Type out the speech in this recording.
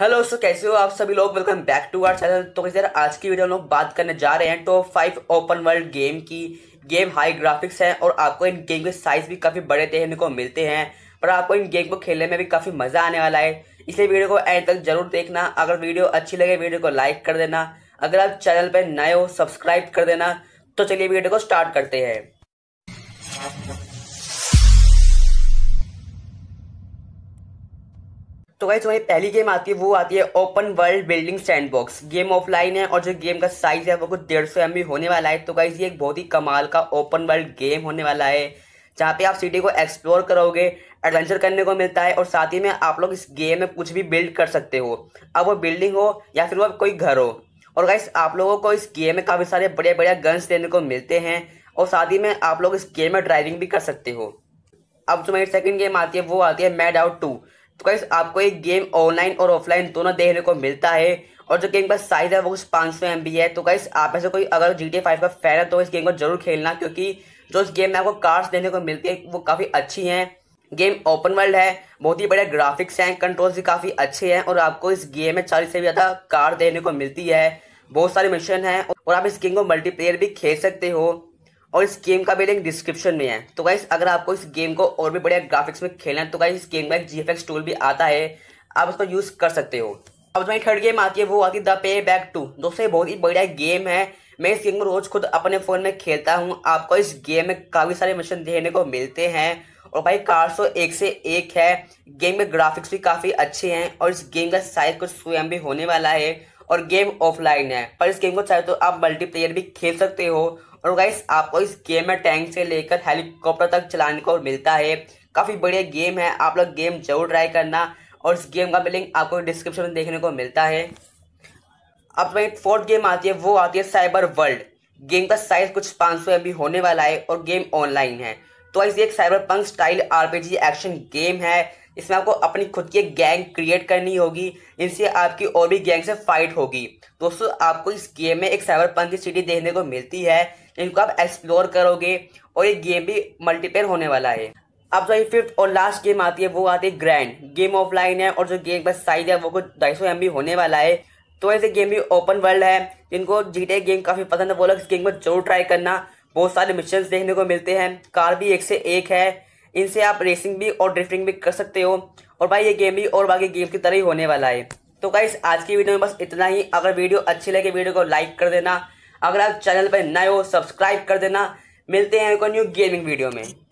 hello दोस्तों कैसे हो आप सभी लोग welcome back to our channel तो कैसे आज की वीडियो हम लोग बात करने जा रहे हैं top five open world game की गेम हाई ग्राफिक्स है और आपको इन गेम के साइज भी काफ़ी बड़े देखने को मिलते हैं पर आपको इन गेम को खेलने में भी काफ़ी मज़ा आने वाला है इसलिए वीडियो को एंड तक जरूर देखना अगर वीडियो अच्छी लगे वीडियो को लाइक कर देना अगर आप चैनल पर नए हो सब्सक्राइब कर देना तो चलिए वीडियो को स्टार्ट करते हैं तो गाइस हमारी पहली गेम आती है वो आती है open world building sandbox game offline है और जो गेम का साइज है वो कुछ डेढ़ सौ एम होने वाला है तो गाइज ये एक बहुत ही कमाल का ओपन वर्ल्ड गेम होने वाला है जहाँ पे आप सिटी को एक्सप्लोर करोगे एडवेंचर करने को मिलता है और साथ ही में आप लोग इस गेम में कुछ भी बिल्ड कर सकते हो अब वो बिल्डिंग हो या फिर वो कोई घर हो और गाइस आप लोगों को इस गेम में काफ़ी सारे बढ़िया बढ़िया गन्स देने को मिलते हैं और साथ ही में आप लोग इस गेम में ड्राइविंग भी कर सकते हो अब जो मेरी सेकंड गेम आती है वो आती है मैड आउट टू तो कैसे आपको ये गेम ऑनलाइन और ऑफलाइन दोनों देखने को मिलता है और जो गेम का साइज है वो कुछ पाँच सौ एम है तो कैसे आप ऐसे कोई अगर जी टी फाइव का फैन है तो इस गेम को जरूर खेलना क्योंकि जो इस गेम में आपको कार्ड्स देखने को मिलती है वो काफ़ी अच्छी हैं गेम ओपन वर्ल्ड है बहुत ही बढ़िया ग्राफिक्स हैं कंट्रोल्स भी काफ़ी अच्छे हैं और आपको इस गेम में चालीस से भी ज़्यादा कार्ड देखने को मिलती है बहुत सारे मिशन हैं और आप इस गेम को मल्टीप्लेयर भी खेल सकते हो और इस गेम का भी लिंक डिस्क्रिप्शन में है तो गाइस अगर आपको इस गेम को और भी बढ़िया ग्राफिक्स में खेलना है तो गाइस इस गेम का एक जी टूल भी आता है आप उसको यूज़ कर सकते हो अब जो थर्ड गेम आती है वो आती है द पे बैक टू दोस्तों ये बहुत ही बढ़िया गेम है मैं इस गेम को रोज़ खुद अपने फ़ोन में खेलता हूँ आपको इस गेम में काफ़ी सारे मिशन देखने को मिलते हैं और भाई कार सो एक से एक है गेम में ग्राफिक्स भी काफ़ी अच्छे हैं और इस गेम का साइज कुछ स्वयं भी होने वाला है और गेम ऑफलाइन है पर इस गेम को चाहे तो आप मल्टीप्लेयर भी खेल सकते हो और गाइस आपको इस गेम में टैंक से लेकर हेलीकॉप्टर तक चलाने को मिलता है काफ़ी बढ़िया गेम है आप लोग गेम जरूर ट्राई करना और इस गेम का भी लिंक आपको डिस्क्रिप्शन में देखने को मिलता है अब में फोर्थ गेम आती है वो आती है साइबर वर्ल्ड गेम का साइज कुछ पाँच सौ एम होने वाला है और गेम ऑनलाइन है तो ऐसे एक cyber punk style RPG action game है इसमें आपको अपनी खुद की गैंग क्रिएट करनी होगी इनसे आपकी और भी गैंग से फाइट होगी दोस्तों आपको इस गेम में एक साइबर पंथ की सिटी देखने को मिलती है इनको आप एक्सप्लोर करोगे और ये गेम भी मल्टीप्लेयर होने वाला है अब जो फिफ्थ और लास्ट गेम आती है वो आती है ग्रैंड गेम ऑफलाइन है और जो गेम का साइज है वो कुछ ढाई सौ होने वाला है तो ऐसे गेम भी ओपन वर्ल्ड है जिनको जीटे गेम काफ़ी पसंद है वो लोग इस गेम को जरूर ट्राई करना बहुत सारे मिशन देखने को मिलते हैं कार भी एक से एक है इनसे आप रेसिंग भी और ड्रिफ्टिंग भी कर सकते हो और भाई ये गेम भी और बाकी गेम की तरह ही होने वाला है तो गाइस आज की वीडियो में बस इतना ही अगर वीडियो अच्छी लगे वीडियो को लाइक कर देना अगर आप चैनल पर नए हो सब्सक्राइब कर देना मिलते हैं कोई न्यू गेमिंग वीडियो में